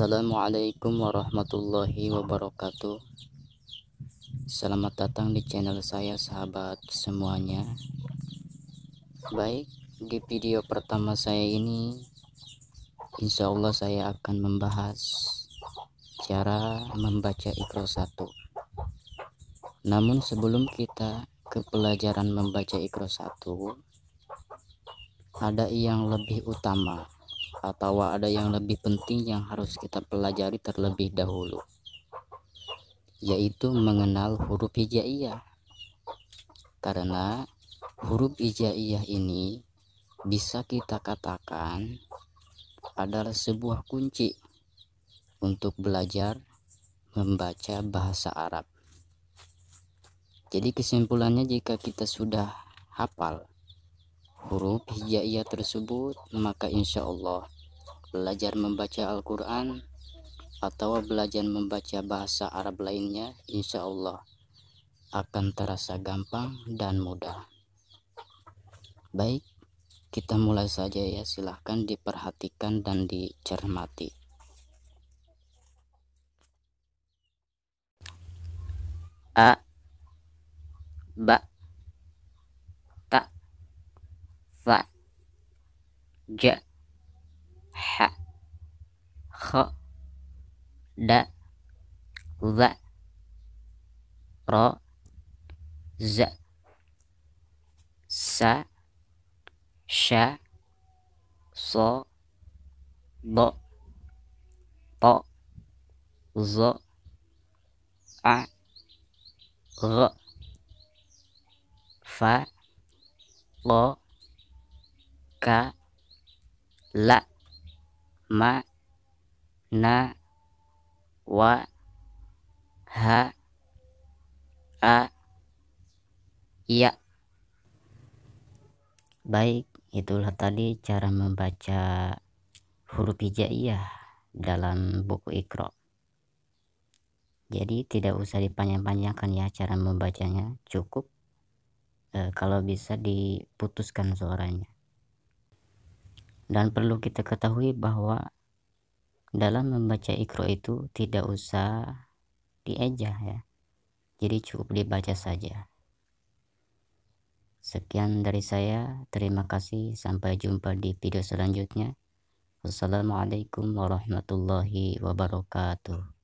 Assalamualaikum warahmatullahi wabarakatuh Selamat datang di channel saya sahabat semuanya Baik, di video pertama saya ini Insya Allah saya akan membahas Cara membaca ikro 1 Namun sebelum kita ke pelajaran membaca ikro 1 Ada yang lebih utama atau ada yang lebih penting yang harus kita pelajari terlebih dahulu yaitu mengenal huruf hijaiyah karena huruf hijaiyah ini bisa kita katakan adalah sebuah kunci untuk belajar membaca bahasa Arab. Jadi kesimpulannya jika kita sudah hafal huruf hijaiyah tersebut maka insya Allah belajar membaca Al-Quran atau belajar membaca bahasa Arab lainnya insya Allah akan terasa gampang dan mudah baik kita mulai saja ya silahkan diperhatikan dan dicermati a ba fa ja ha kha da za ra za sa sha so do to zo a r fa lo ka la ma na wa ha a ya baik itulah tadi cara membaca huruf hijaiyah dalam buku ikro jadi tidak usah dipanjang-panjangkan ya cara membacanya cukup e, kalau bisa diputuskan suaranya dan perlu kita ketahui bahwa dalam membaca ikro itu tidak usah dieja ya jadi cukup dibaca saja sekian dari saya terima kasih sampai jumpa di video selanjutnya wassalamualaikum warahmatullahi wabarakatuh